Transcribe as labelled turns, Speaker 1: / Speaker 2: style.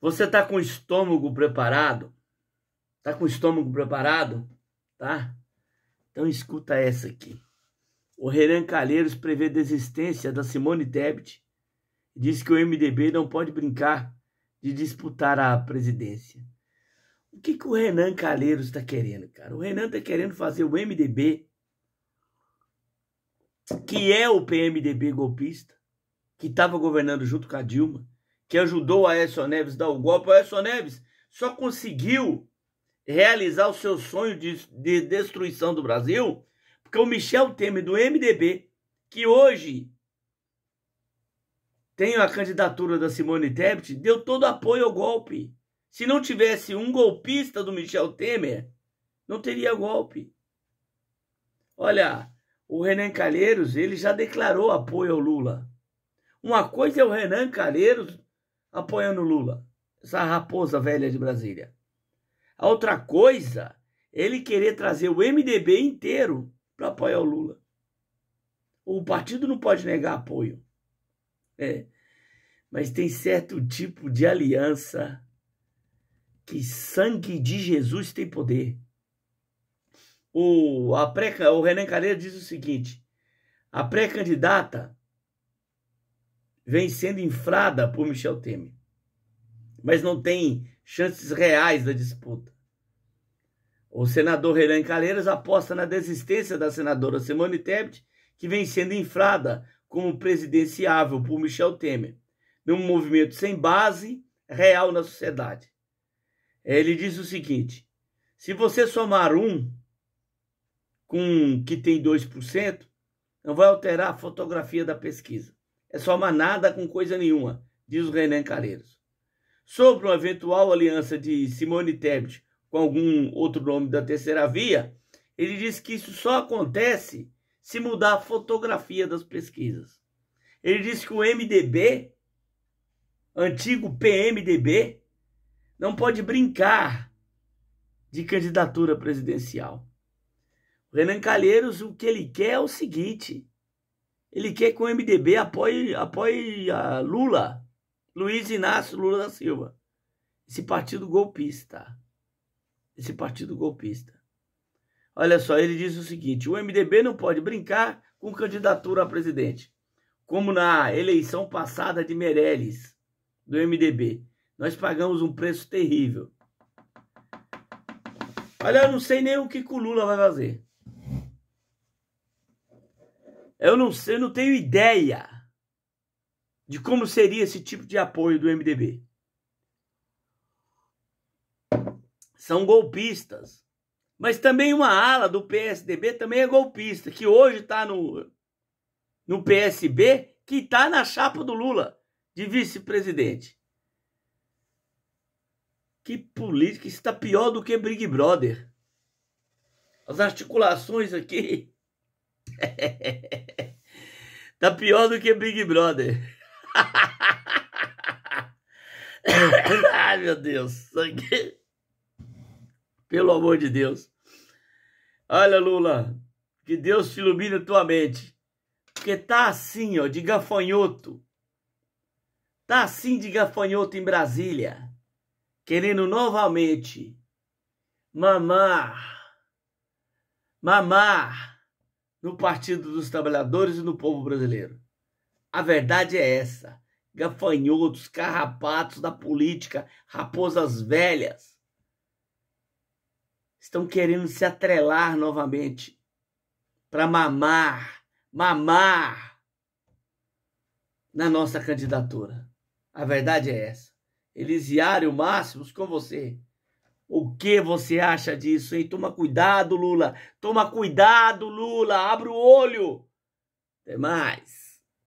Speaker 1: Você tá com o estômago preparado? Tá com o estômago preparado? Tá? Então escuta essa aqui. O Renan Calheiros prevê desistência da Simone Tebet. Diz que o MDB não pode brincar de disputar a presidência. O que, que o Renan Calheiros está querendo, cara? O Renan está querendo fazer o MDB, que é o PMDB golpista, que estava governando junto com a Dilma, que ajudou a Edson Neves dar o golpe, o Edson Neves só conseguiu realizar o seu sonho de, de destruição do Brasil porque o Michel Temer do MDB, que hoje tem a candidatura da Simone Tebet, deu todo apoio ao golpe. Se não tivesse um golpista do Michel Temer, não teria golpe. Olha, o Renan Calheiros, ele já declarou apoio ao Lula. Uma coisa é o Renan Calheiros apoiando Lula, essa raposa velha de Brasília. A outra coisa, ele querer trazer o MDB inteiro para apoiar o Lula. O partido não pode negar apoio. É. Mas tem certo tipo de aliança que sangue de Jesus tem poder. O, a pré, o Renan Calheiro diz o seguinte: a pré-candidata vem sendo inflada por Michel Temer, mas não tem chances reais da disputa. O senador Renan Calheiros aposta na desistência da senadora Simone Tebet, que vem sendo inflada como presidenciável por Michel Temer, num movimento sem base real na sociedade. Ele diz o seguinte: se você somar um com que tem 2%, não vai alterar a fotografia da pesquisa. É só manada com coisa nenhuma, diz o Renan Careiros. Sobre uma eventual aliança de Simone Tebet com algum outro nome da terceira via, ele diz que isso só acontece se mudar a fotografia das pesquisas. Ele diz que o MDB, antigo PMDB, não pode brincar de candidatura presidencial. O Renan Calheiros, o que ele quer é o seguinte: ele quer que o MDB apoie, apoie a Lula, Luiz Inácio Lula da Silva. Esse partido golpista. Esse partido golpista. Olha só, ele diz o seguinte: o MDB não pode brincar com candidatura a presidente, como na eleição passada de Meirelles, do MDB. Nós pagamos um preço terrível. Olha, eu não sei nem o que, que o Lula vai fazer. Eu não, eu não tenho ideia de como seria esse tipo de apoio do MDB. São golpistas. Mas também uma ala do PSDB também é golpista, que hoje está no, no PSB, que está na chapa do Lula de vice-presidente. Que política está pior do que Big Brother. As articulações aqui tá pior do que Big Brother. Ai, meu Deus, sangue. Pelo amor de Deus. Olha, Lula, que Deus te ilumine a tua mente. Porque tá assim, ó, de gafanhoto. Tá assim de gafanhoto em Brasília. Querendo novamente mamar. Mamar no Partido dos Trabalhadores e no povo brasileiro. A verdade é essa. Gafanhotos, carrapatos da política, raposas velhas, estão querendo se atrelar novamente para mamar, mamar na nossa candidatura. A verdade é essa. Elisiário Máximos, com você. O que você acha disso, hein? Toma cuidado, Lula. Toma cuidado, Lula. Abra o olho. Até mais.